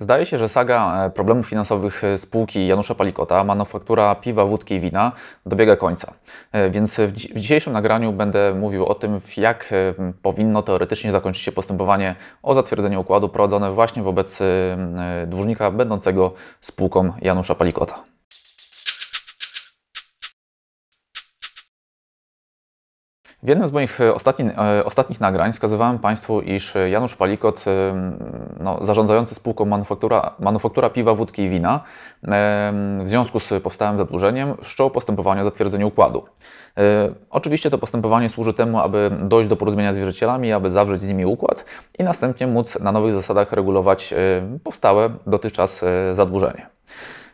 Zdaje się, że saga e, problemów finansowych e, spółki Janusza Palikota, manufaktura piwa, wódki i wina dobiega końca. E, więc w dzisiejszym nagraniu będę mówił o tym, jak powinno teoretycznie zakończyć się postępowanie o zatwierdzenie układu prowadzone właśnie wobec dłużnika będącego spółką Janusza Palikota. W jednym z moich e, e, ostatnich nagrań wskazywałem Państwu, iż e, Janusz Palikot, no, zarządzający spółką manufaktura, manufaktura Piwa, Wódki i Wina, w związku z powstałym zadłużeniem, wszczął postępowanie o zatwierdzenie układu. Oczywiście to postępowanie służy temu, aby dojść do porozumienia z wierzycielami, aby zawrzeć z nimi układ i następnie móc na nowych zasadach regulować powstałe dotychczas zadłużenie.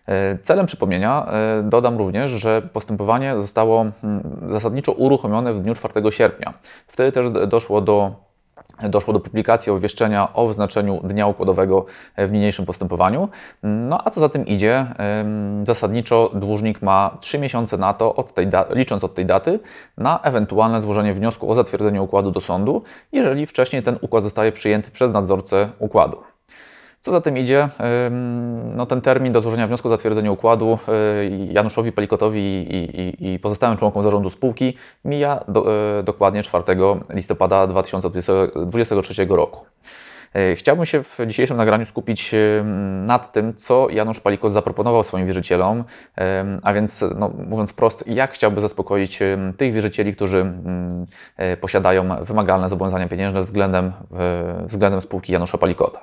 E, celem przypomnienia e, dodam również, że postępowanie zostało mm, zasadniczo uruchomione w dniu 4 sierpnia. Wtedy też doszło do doszło do publikacji obwieszczenia o wyznaczeniu dnia układowego e, w niniejszym postępowaniu. No a co za tym idzie, zasadniczo dłużnik ma 3 miesiące na to, od tej licząc od tej daty, na ewentualne złożenie wniosku o zatwierdzenie układu do sądu, jeżeli wcześniej ten układ zostaje przyjęty przez nadzorcę układu. Co za tym idzie, no ten termin do złożenia wniosku o zatwierdzenie układu y, Januszowi Pelikotowi i, i, i pozostałym członkom zarządu spółki mija do, y, dokładnie 4 listopada 2023 roku. Y, chciałbym się w dzisiejszym nagraniu skupić nad tym, co Janusz Palikot zaproponował swoim wierzycielom, a więc no, mówiąc prost, jak chciałby zaspokoić tych wierzycieli, którzy posiadają wymagalne zobowiązania pieniężne względem, względem spółki Janusza Palikota.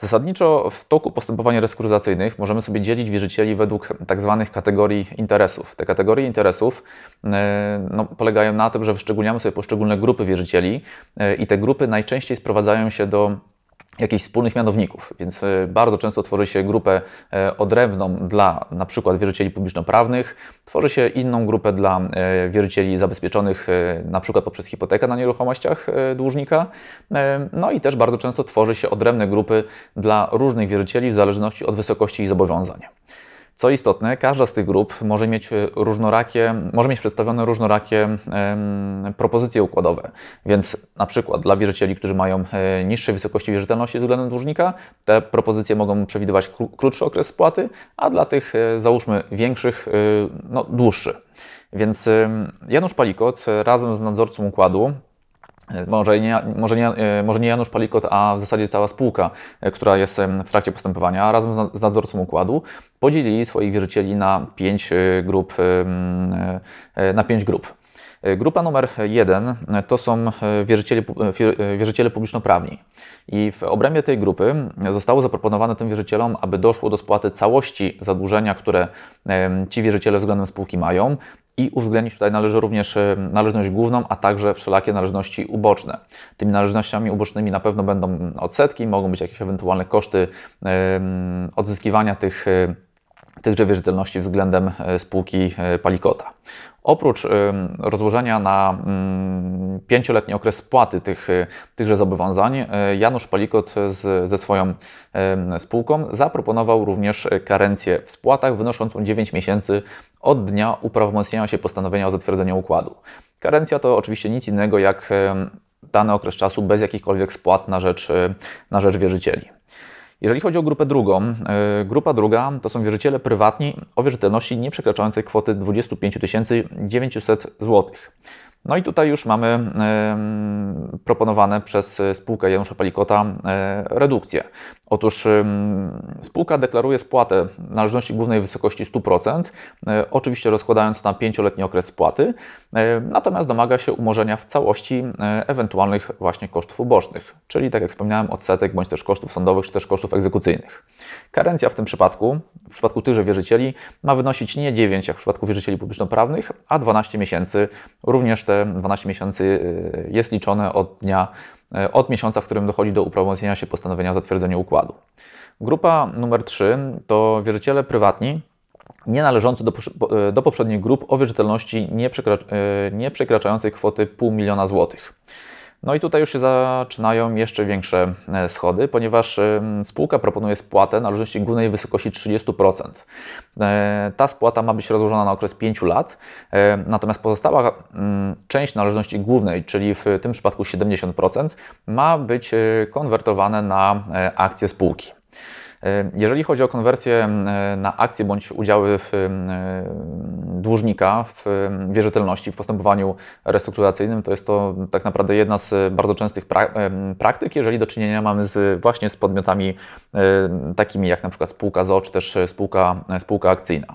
Zasadniczo w toku postępowań restrukturyzacyjnych możemy sobie dzielić wierzycieli według tzw. Tak kategorii interesów. Te kategorie interesów e, no, polegają na tym, że wyszczególniamy sobie poszczególne grupy wierzycieli e, i te grupy najczęściej sprowadzają się do jakichś wspólnych mianowników, więc e, bardzo często tworzy się grupę e, odrębną dla na przykład wierzycieli publiczno-prawnych, tworzy się inną grupę dla e, wierzycieli zabezpieczonych na przykład poprzez hipotekę na nieruchomościach dłużnika, no i też bardzo często tworzy się odrębne grupy dla różnych wierzycieli w zależności od wysokości ich zobowiązania. Co istotne, każda z tych grup może mieć e, różnorakie, może mieć przedstawione różnorakie propozycje układowe. Więc na przykład dla wierzycieli, którzy mają e, niższe wysokości wierzytelności względem dłużnika, te propozycje mogą przewidywać kró krótszy okres spłaty, a dla tych e, załóżmy większych y, no, dłuższy. Więc Janusz Palikot razem z nadzorcą układu może nie, może, nie, e, może nie Janusz Palikot, a w zasadzie cała spółka, e, która jest w trakcie postępowania, razem z nadzorcą układu, podzielili swoich wierzycieli na pięć e, grup. Na pięć grup. Grupa numer jeden to są wierzyciele, wierzyciele prawni I w obrębie tej grupy zostało zaproponowane tym wierzycielom, aby doszło do spłaty całości zadłużenia, które ci wierzyciele względem spółki mają, i uwzględnić tutaj należy również e, należność główną, a także wszelakie należności uboczne. Tymi należnościami ubocznymi na pewno będą odsetki, mogą być jakieś ewentualne koszty e, odzyskiwania tych e, tychże wierzytelności względem spółki Palikota. Oprócz rozłożenia na pięcioletni okres spłaty tych, y, tychże zobowiązań, y, Janusz Palikot z, ze swoją spółką zaproponował również karencję w spłatach wynoszącą 9 miesięcy od dnia uprawomocnienia się postanowienia o zatwierdzeniu układu. Karencja to oczywiście nic innego jak dany okres czasu bez jakichkolwiek spłat na rzecz, y, na rzecz wierzycieli. Jeżeli chodzi o grupę drugą, y, grupa druga to są wierzyciele prywatni o wierzytelności nieprzekraczającej kwoty 25 900 zł. No i tutaj już mamy proponowane przez spółkę Janusza Palikota e, redukcje. Otóż spółka deklaruje spłatę należności głównej w wysokości 100%, e, oczywiście rozkładając na 5-letni okres spłaty, e, natomiast domaga się umorzenia w całości e, ewentualnych właśnie kosztów ubocznych, czyli tak jak wspomniałem odsetek bądź też kosztów sądowych czy też kosztów egzekucyjnych. Karencja w tym przypadku, w przypadku tychże wierzycieli, ma wynosić nie 9, jak w przypadku wierzycieli budżetowo-prawnych, a 12 miesięcy. Również te 12 miesięcy jest liczone od dnia E, od miesiąca, w którym dochodzi do uprawomocnienia się postanowienia o zatwierdzeniu układu. Grupa numer 3 to wierzyciele prywatni nie należący do, e, do poprzednich grup o wierzytelności nie, e, nie przekraczającej kwoty pół miliona złotych. No i tutaj już się zaczynają jeszcze większe e, schody, ponieważ e, spółka proponuje spłatę należności głównej w wysokości 30%. E, ta spłata ma być rozłożona na okres 5 lat, natomiast pozostała mm, część należności głównej, czyli w tym przypadku 70%, ma być konwertowane na akcje spółki. E, jeżeli chodzi o konwersję e, na akcje bądź udziały w e, dłużnika w wierzytelności, w postępowaniu restrukturyzacyjnym, to jest to tak naprawdę jedna z bardzo częstych praktyk, jeżeli do czynienia mamy z, właśnie z podmiotami takimi jak na przykład spółka ZO czy też spółka, spółka akcyjna.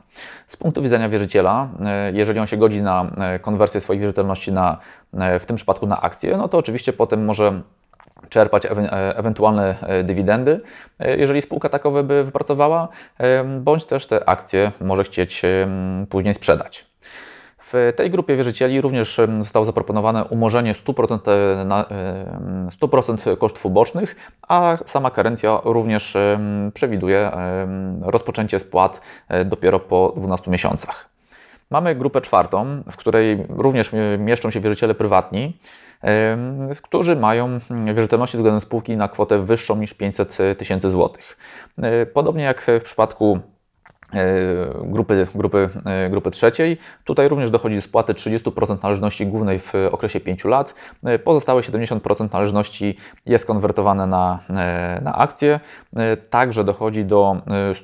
Z punktu widzenia wierzyciela, jeżeli on się godzi na konwersję swojej wierzytelności na, w tym przypadku na akcje, no to oczywiście potem może czerpać e, ewentualne e, dywidendy, e, jeżeli spółka takowe by wypracowała, bądź też te akcje może chcieć później sprzedać. W tej grupie wierzycieli również zostało zaproponowane umorzenie 100%, na, 100% kosztów ubocznych, a sama karencja również przewiduje rozpoczęcie spłat dopiero po 12 miesiącach. Mamy grupę czwartą, w której również mieszczą się wierzyciele prywatni którzy mają wierzytelności względem spółki na kwotę wyższą niż 500 tysięcy złotych. E, podobnie jak w przypadku e, grupy, grupy, e, grupy trzeciej. Tutaj również dochodzi do spłaty 30% należności głównej w okresie 5 lat. Pozostałe 70% należności jest konwertowane na, na akcje. Także dochodzi do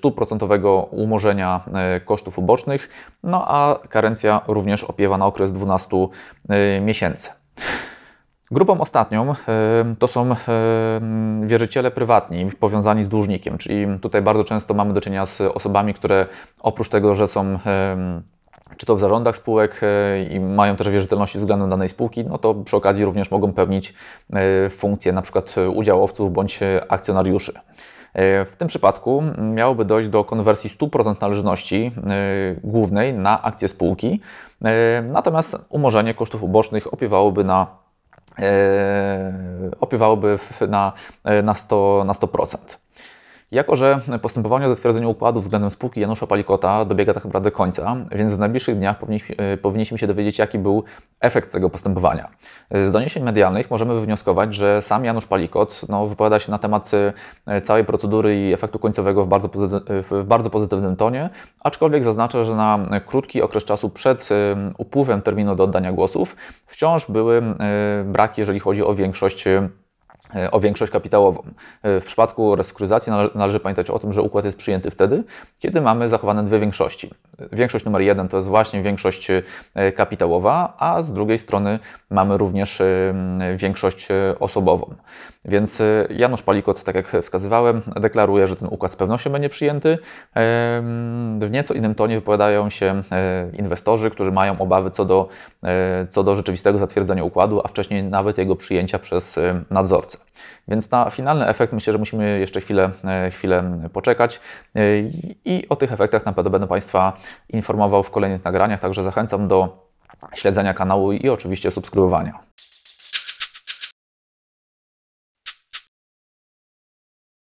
100% umorzenia kosztów ubocznych, no a karencja również opiewa na okres 12 miesięcy. Grupą ostatnią e, to są e, wierzyciele prywatni powiązani z dłużnikiem, czyli tutaj bardzo często mamy do czynienia z osobami, które oprócz tego, że są e, czy to w zarządach spółek i mają też wierzytelności względem danej spółki, no to przy okazji również mogą pełnić funkcje np. udziałowców bądź akcjonariuszy. W tym przypadku miałoby dojść do konwersji 100% należności głównej na akcję spółki, natomiast umorzenie kosztów ubocznych opiewałoby na E, opiewałoby na, e, na, 100, na 100%. Jako, że postępowanie o zatwierdzeniu układu względem spółki Janusza Palikota dobiega tak naprawdę końca, więc w najbliższych dniach powinniśmy, e, powinniśmy się dowiedzieć, jaki był efekt tego postępowania. Z doniesień medialnych możemy wywnioskować, że sam Janusz Palikot no, wypowiada się na temat e, całej procedury i efektu końcowego w bardzo, w bardzo pozytywnym tonie, aczkolwiek zaznacza, że na krótki okres czasu przed e, upływem terminu do oddania głosów wciąż były braki, jeżeli chodzi o większość E, o większość kapitałową. E, w przypadku restrukturyzacji należy pamiętać o tym, że układ jest przyjęty wtedy, kiedy mamy zachowane dwie większości. E, większość numer jeden to jest właśnie większość kapitałowa, a z drugiej strony mamy również większość osobową. Więc e, Janusz Palikot, tak jak wskazywałem, deklaruje, że ten układ z pewnością będzie przyjęty. W nieco innym tonie wypowiadają się e, inwestorzy, którzy mają obawy co do, e, co do rzeczywistego zatwierdzenia układu, a wcześniej nawet jego przyjęcia przez nadzorcę. Więc na finalny efekt myślę, że musimy jeszcze chwilę, chwilę poczekać i o tych efektach na pewno będę Państwa informował w kolejnych nagraniach, także zachęcam do śledzenia kanału i oczywiście subskrybowania.